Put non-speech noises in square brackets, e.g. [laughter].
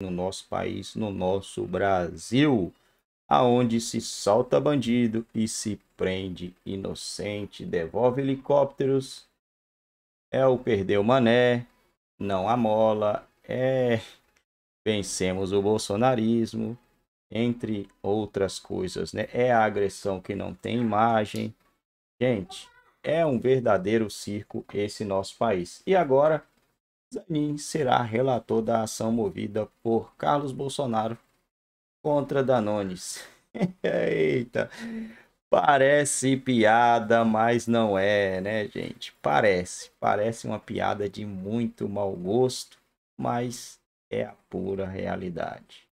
no nosso país, no nosso Brasil, aonde se solta bandido e se prende inocente, devolve helicópteros, é o perdeu mané, não a mola, é vencemos o bolsonarismo, entre outras coisas, né? É a agressão que não tem imagem. Gente, é um verdadeiro circo esse nosso país. E agora Zanin será relator da ação movida por Carlos Bolsonaro contra Danones. [laughs] Eita, parece piada, mas não é, né, gente? Parece, parece uma piada de muito mau gosto, mas é a pura realidade.